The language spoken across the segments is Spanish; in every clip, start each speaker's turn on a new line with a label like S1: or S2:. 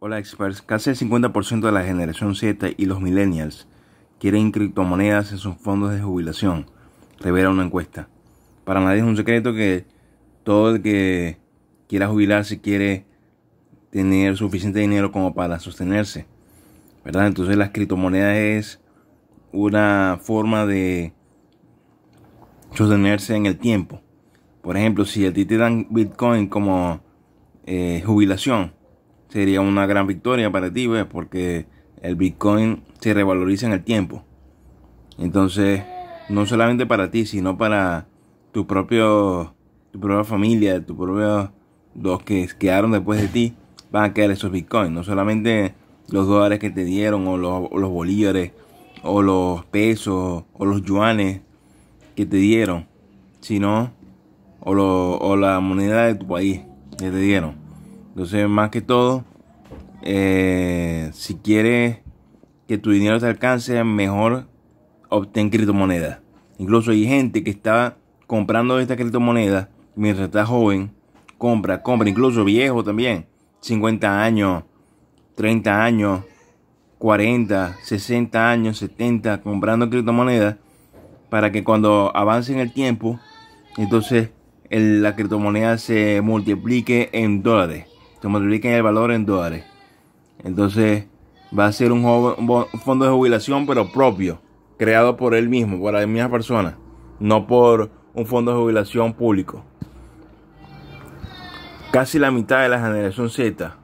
S1: Hola experts, casi el 50% de la generación Z y los millennials quieren criptomonedas en sus fondos de jubilación, revela una encuesta. Para nadie es un secreto que todo el que quiera jubilarse quiere tener suficiente dinero como para sostenerse, ¿verdad? Entonces las criptomonedas es una forma de sostenerse en el tiempo. Por ejemplo, si a ti te dan Bitcoin como eh, jubilación, sería una gran victoria para ti, Porque el Bitcoin se revaloriza en el tiempo. Entonces, no solamente para ti, sino para tu propio, tu propia familia, tu propio, los que quedaron después de ti, van a quedar esos bitcoins. No solamente los dólares que te dieron, o los, bolívares, o los pesos, o los yuanes que te dieron, sino, o, o la moneda de tu país que te dieron. Entonces, más que todo, eh, si quieres que tu dinero te alcance, mejor obtén criptomonedas. Incluso hay gente que está comprando esta criptomoneda mientras está joven. Compra, compra, incluso viejo también. 50 años, 30 años, 40, 60 años, 70, comprando criptomonedas para que cuando avance en el tiempo, entonces la criptomoneda se multiplique en dólares se multipliquen el valor en dólares. Entonces va a ser un, fondo de jubilación, pero propio, creado por él mismo, por las misma persona, no por un fondo de jubilación público. Casi la mitad de la generación Z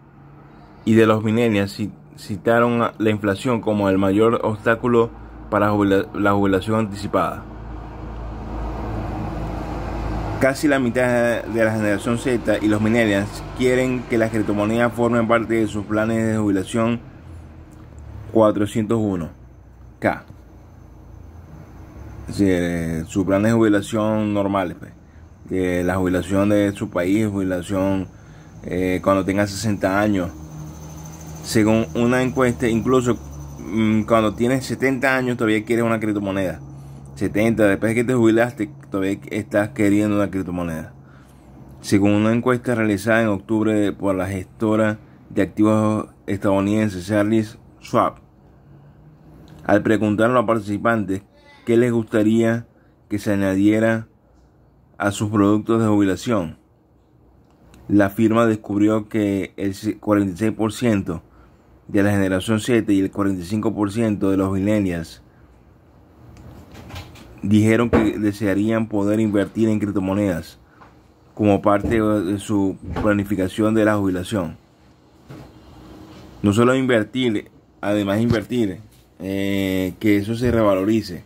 S1: y de los millennials citaron la inflación como el mayor obstáculo para la jubilación anticipada. Casi la mitad de la generación Z y los millennials quieren que la criptomoneda formen parte de sus planes de jubilación 401k. Es decir, eh, sus planes de jubilación normal, pues. la jubilación de su país, jubilación eh, cuando tenga 60 años. Según una encuesta, incluso mm, cuando tiene 70 años todavía quieres una criptomoneda. 70, después que te jubilaste, todavía estás queriendo una criptomoneda. Según una encuesta realizada en octubre por la gestora de activos estadounidenses, Charles Schwab, al preguntar a los participantes qué les gustaría que se añadiera a sus productos de jubilación, la firma descubrió que el 46% de la generación 7 y el 45% de los millennials dijeron que desearían poder invertir en criptomonedas como parte de su planificación de la jubilación. No solo invertir, además invertir, eh, que eso se revalorice.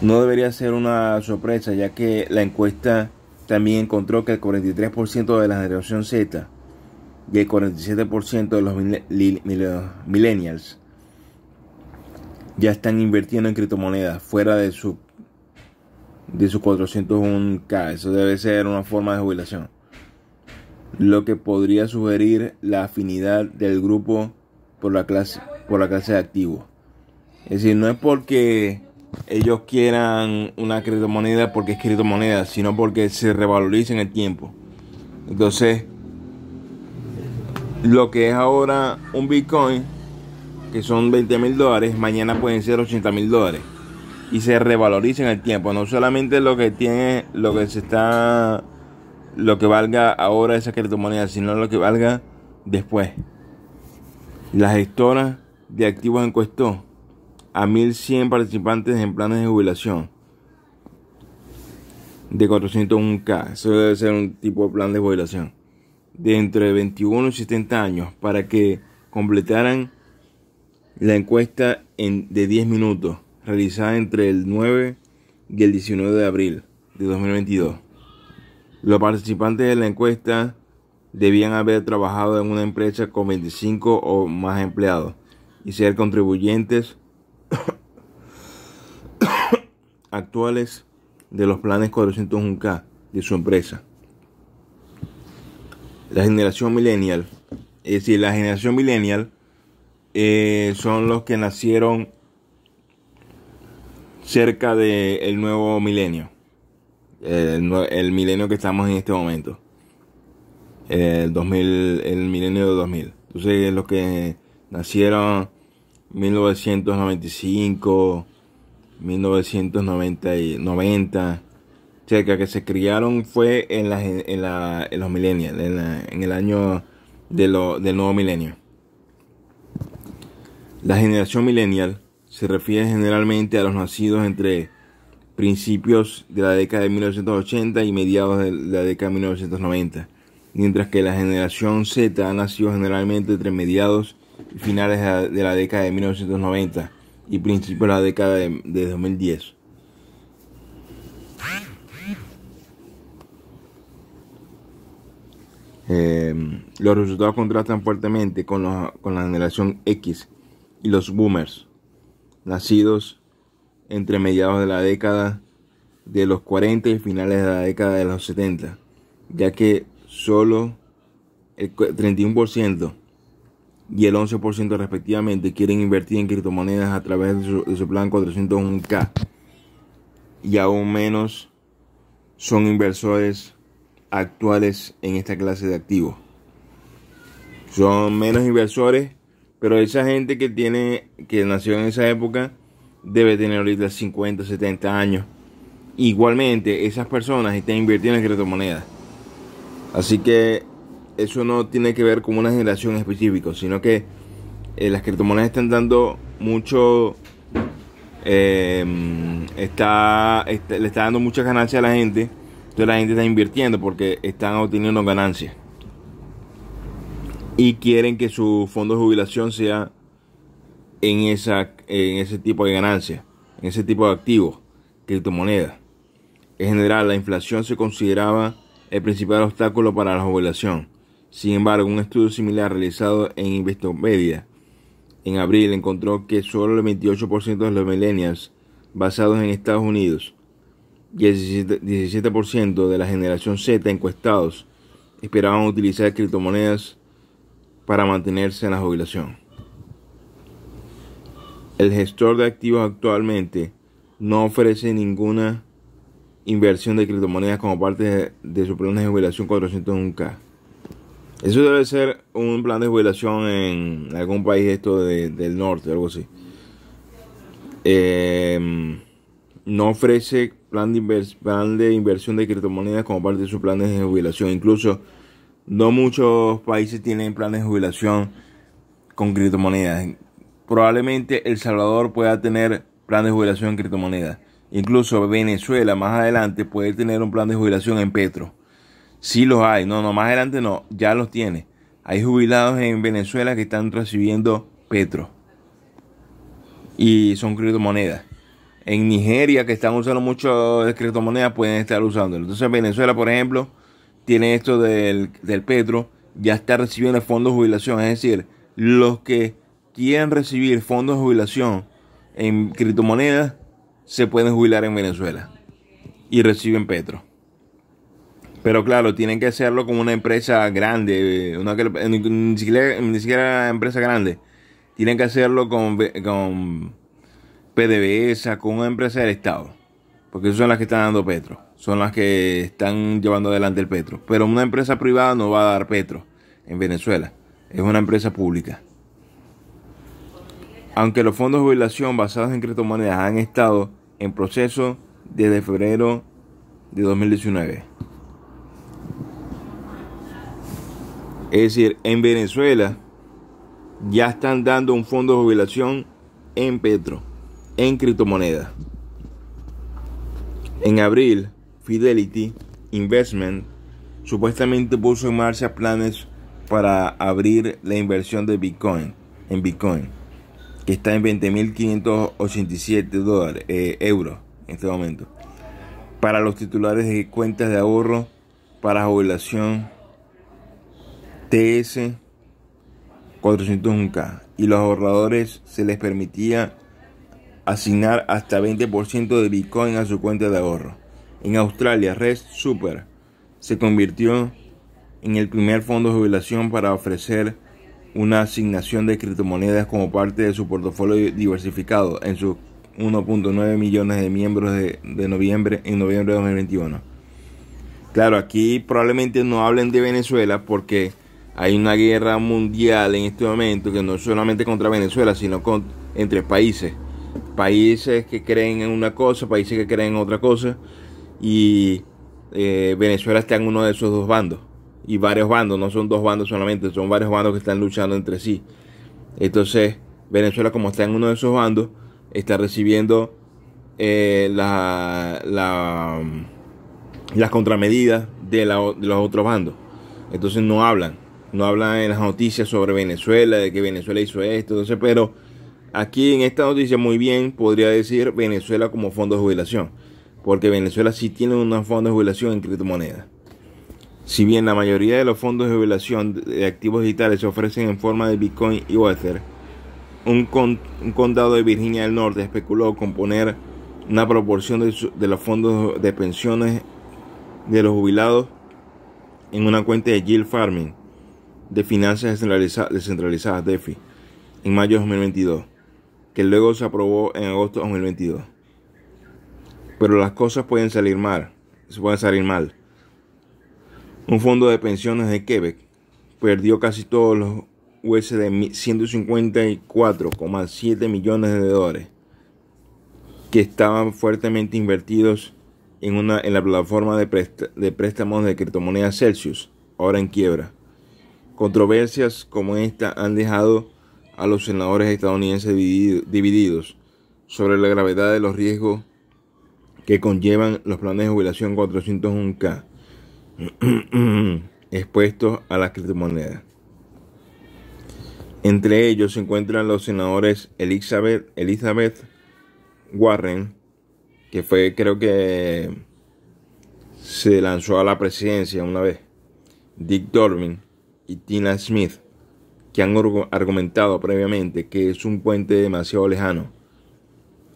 S1: No debería ser una sorpresa, ya que la encuesta también encontró que el 43% de la generación Z y el 47% de los millennials ya están invirtiendo en criptomonedas fuera de su de su 401k. Eso debe ser una forma de jubilación. Lo que podría sugerir la afinidad del grupo por la clase, por la clase de activos. Es decir, no es porque ellos quieran una criptomoneda porque es criptomoneda, sino porque se revaloriza en el tiempo. Entonces, lo que es ahora un Bitcoin que son 20 mil dólares, mañana pueden ser 80 mil dólares. Y se revaloricen el tiempo, no solamente lo que tiene, lo que se está, lo que valga ahora esa criptomoneda, sino lo que valga después. La gestora de activos encuestó a 1.100 participantes en planes de jubilación de 401k. Eso debe ser un tipo de plan de jubilación. De entre 21 y 70 años para que completaran la encuesta en, de 10 minutos, realizada entre el 9 y el 19 de abril de 2022. Los participantes de la encuesta debían haber trabajado en una empresa con 25 o más empleados y ser contribuyentes actuales de los planes 401k de su empresa. La generación millennial, es decir, la generación millennial eh, son los que nacieron cerca del nuevo milenio. Eh, el, milenio que estamos en este momento. Eh, el, el milenio de 2000. Entonces, los que nacieron 1995, 1990, cerca que se criaron fue en, en, la, en los milenios, en, en, el año de del nuevo milenio. La generación millennial se refiere generalmente a los nacidos entre principios de la década de 1980 y mediados de la década de 1990, mientras que la generación Z ha nacido generalmente entre mediados y finales de la década de 1990 y principios de la década de, 2010. Eh, los resultados contrastan fuertemente con la generación X, y los boomers, nacidos entre mediados de la década de los 40 y finales de la década de los 70, ya que solo el 31% y el 11% respectivamente quieren invertir en criptomonedas a través de su, plan 401k y aún menos son inversores actuales en esta clase de activos. Son menos inversores pero esa gente que tiene, que nació en esa época, debe tener ahorita 50, 70 años. Igualmente, esas personas están invirtiendo en criptomonedas. Así que eso no tiene que ver con una generación específica, sino que eh, las criptomonedas están dando mucho. Em, está, le está dando muchas ganancias a la gente. Entonces la gente está invirtiendo porque están obteniendo ganancias y quieren que su fondo de jubilación sea en, esa, en ese tipo de ganancias, en ese tipo de activos, criptomonedas. En general, la inflación se consideraba el principal obstáculo para la jubilación. Sin embargo, un estudio similar realizado en Investopedia en abril encontró que solo el 28% de los millennials basados en Estados Unidos y el 17% de la generación Z encuestados esperaban utilizar criptomonedas para mantenerse en la jubilación. El gestor de activos actualmente no ofrece ninguna inversión de criptomonedas como parte de, su plan de jubilación 401k. Eso debe ser un plan de jubilación en algún país esto del norte, algo así. Em, no ofrece plan de, plan de inversión de criptomonedas como parte de su plan de jubilación. Incluso no muchos países tienen planes de jubilación con criptomonedas. Probablemente El Salvador pueda tener plan de jubilación en criptomonedas. Incluso Venezuela más adelante puede tener un plan de jubilación en Petro. Sí los hay, no, no, más adelante no, ya los tiene. Hay jubilados en Venezuela que están recibiendo Petro. Y son criptomonedas. En Nigeria, que están usando mucho de criptomonedas, pueden estar usándolo. Entonces, Venezuela, por ejemplo, tiene esto del, Petro, ya está recibiendo fondo de jubilación. Es decir, los que quieren recibir fondos de jubilación en criptomonedas se pueden jubilar en Venezuela y reciben Petro. Pero claro, tienen que hacerlo con una empresa grande, eh, ni, siquiera, ni empresa grande. Tienen que hacerlo con, con PDVSA, con una empresa del Estado. Porque son las que están dando Petro son las que están llevando adelante el petro. Pero una empresa privada no va a dar petro en Venezuela. Es una empresa pública. Aunque los fondos de jubilación basados en criptomonedas han estado en proceso desde febrero de 2019. Es decir, en Venezuela ya están dando un fondo de jubilación en petro, en criptomonedas. En abril Fidelity Investment supuestamente puso en marcha planes para abrir la inversión de Bitcoin en Bitcoin, que está en 20.587 dólares, eh, euros en este momento, para los titulares de cuentas de ahorro, para jubilación, TS 401k, y los ahorradores se les permitía asignar hasta 20% de Bitcoin a su cuenta de ahorro. En Australia, Red Super se convirtió en el primer fondo de jubilación para ofrecer una asignación de criptomonedas como parte de su portafolio diversificado en sus 1.9 millones de miembros de, noviembre en noviembre de 2021. Claro, aquí probablemente no hablen de Venezuela porque hay una guerra mundial en este momento que no es solamente contra Venezuela, sino con, entre países. Países que creen en una cosa, países que creen en otra cosa y eh, Venezuela está en uno de esos dos bandos. Y varios bandos, no son dos bandos solamente, son varios bandos que están luchando entre sí. Entonces, Venezuela como está en uno de esos bandos, está recibiendo eh, las contramedidas de, la, de los otros bandos. Entonces no hablan, no hablan en las noticias sobre Venezuela, de que Venezuela hizo esto, entonces, pero aquí en esta noticia muy bien podría decir Venezuela como fondo de jubilación porque Venezuela sí tiene unos fondos de jubilación en criptomonedas. Si bien la mayoría de los fondos de jubilación de activos digitales se ofrecen en forma de Bitcoin y Ether, un, condado de Virginia del Norte especuló con poner una proporción de, los fondos de pensiones de los jubilados en una cuenta de Yield Farming de finanzas descentralizadas DeFi en mayo de 2022, que luego se aprobó en agosto de 2022. Pero las cosas pueden salir mal. salir mal. Un fondo de pensiones de Quebec perdió casi todos los USD 154,7 millones de dólares que estaban fuertemente invertidos en, una, en la plataforma de préstamos de criptomonedas Celsius, ahora en quiebra. Controversias como esta han dejado a los senadores estadounidenses divididos sobre la gravedad de los riesgos que conllevan los planes de jubilación 401k expuestos a las criptomonedas. Entre ellos se encuentran los senadores Elizabeth, Elizabeth Warren, que fue creo que se lanzó a la presidencia una vez, Dick Durbin y Tina Smith, que han argumentado previamente que es un puente demasiado lejano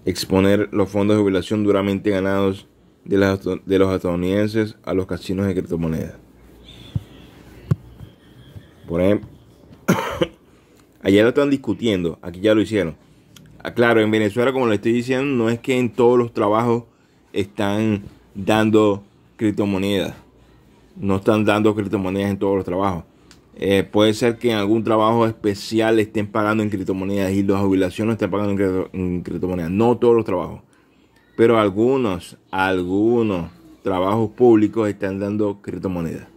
S1: exponer los fondos de jubilación duramente ganados de, de los estadounidenses a los casinos de criptomonedas. Por ejemplo, allá lo están discutiendo, aquí ya lo hicieron. Ah, claro, en Venezuela, como le estoy diciendo, no es que en todos los trabajos están dando criptomonedas. No están dando criptomonedas en todos los trabajos. Eh, puede ser que en algún trabajo especial estén pagando en criptomonedas y las jubilaciones estén pagando en, criptomonedas. No todos los trabajos, pero algunos, algunos trabajos públicos están dando criptomonedas.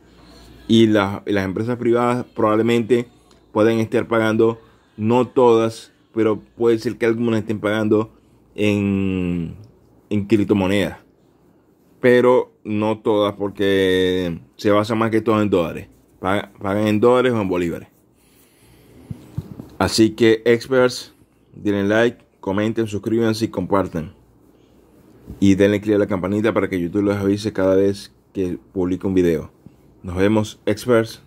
S1: Y las, empresas privadas probablemente pueden estar pagando, no todas, pero puede ser que algunas estén pagando en, en criptomonedas. Pero no todas porque se basa más que todo en dólares. Pagan, en dólares o en bolívares. Así que, experts, denle like, comenten, suscríbanse y compartan. Y denle click a la campanita para que YouTube los avise cada vez que publique un video. Nos vemos, experts.